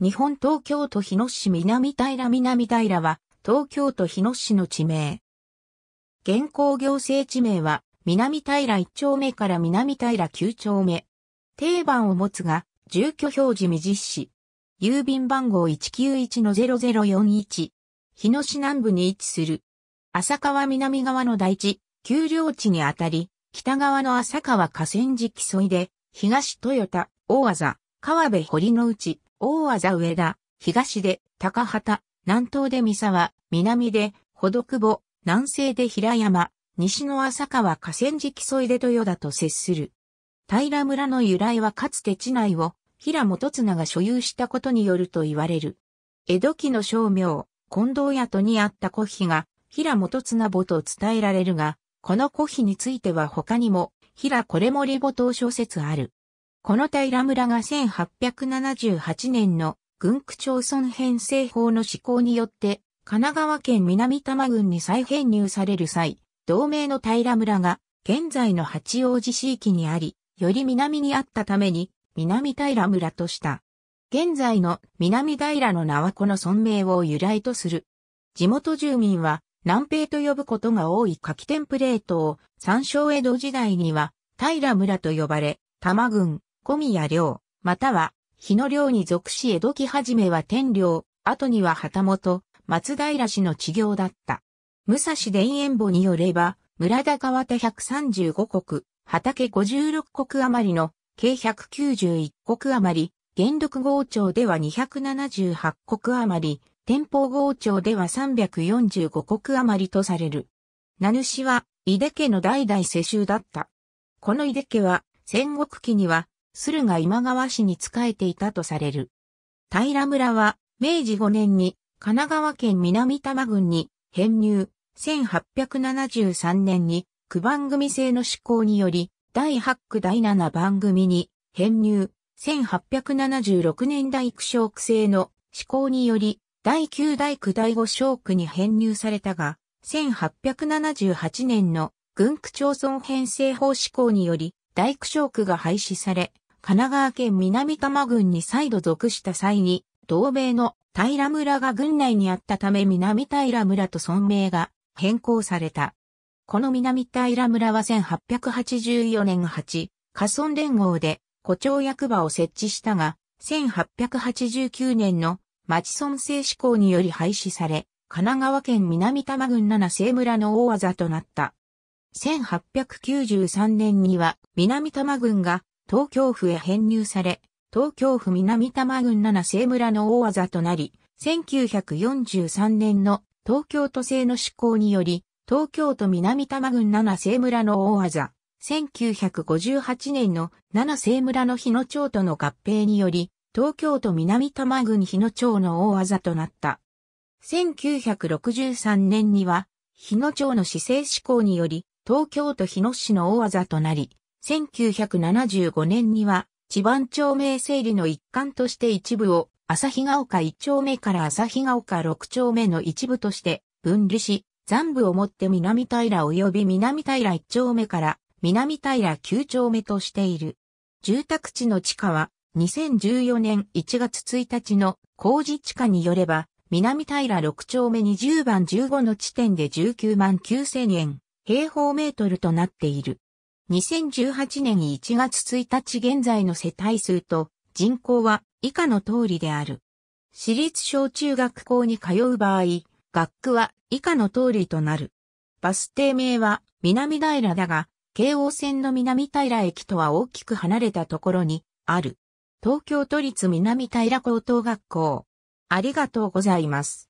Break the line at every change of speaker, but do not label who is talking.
日本東京都日野市南平南平は東京都日野市の地名。現行行政地名は南平1丁目から南平9丁目。定番を持つが、住居表示未実施。郵便番号191-0041。日野市南部に位置する。浅川南側の大地、丘陵地にあたり、北側の浅川河川敷沿いで、東豊田、大技、川辺堀の内、大技上田、東で高畑、南東で三沢、南でほど久保、南西で平山、西の浅川河川敷添で豊田と接する。平村の由来はかつて地内を平本綱が所有したことによると言われる。江戸期の商名、近藤屋とにあった古碑が平本綱母と伝えられるが、この古碑については他にも、平これ森母と小説ある。この平村が1878年の軍区町村編成法の施行によって、神奈川県南多摩郡に再編入される際、同盟の平村が現在の八王子市域にあり、より南にあったために、南平村とした。現在の南平の名はこの村名を由来とする。地元住民は南平と呼ぶことが多い書きテンプレートを参照江戸時代には平村と呼ばれ、多摩郡、小宮良、または、日野良に属し江戸期始めは天領、後には旗本、松平氏の治療だった。武蔵田縁簿によれば、村田川田135国、畑56国余りの、計191国余り、元禄号庁では278国余り、天保号庁では345国余りとされる。名主は、井出家の代々世襲だった。この井出家は、戦国期には、駿河今川市に仕えていたとされる。平村は、明治5年に神奈川県南多摩郡に編入、1873年に区番組制の施行により、第8区第7番組に編入、1876年大区小区制の施行により、第9大区第5小区に編入されたが、1878年の軍区町村編成法施行により、大区小区が廃止され、神奈川県南多摩郡に再度属した際に、同盟の平村が郡内にあったため南平村と村名が変更された。この南平村は1884年8、河村連合で、古町役場を設置したが、1889年の町村制施行により廃止され、神奈川県南多摩郡七世村の大技となった。1893年には南多摩郡が東京府へ編入され、東京府南多摩郡七世村の大技となり、1943年の東京都政の施行により、東京都南多摩郡七世村の大技、1958年の七世村の日野町との合併により、東京都南多摩郡日野町の大技となった。1963年には、日野町の市政施行により、東京都日野市の大技となり、1975年には、地盤町名整理の一環として一部を、日ヶ丘一丁目から日ヶ丘六丁目の一部として分離し、残部をもって南平及び南平一丁目から南平九丁目としている。住宅地の地価は2014年1月1日の工事地価によれば、南平六丁目20番15の地点で19万9000円、平方メートルとなっている。2018年1月1日現在の世帯数と人口は以下の通りである。私立小中学校に通う場合、学区は以下の通りとなる。バス停名は南平だが、京王線の南平駅とは大きく離れたところにある。東京都立南平高等学校。ありがとうございます。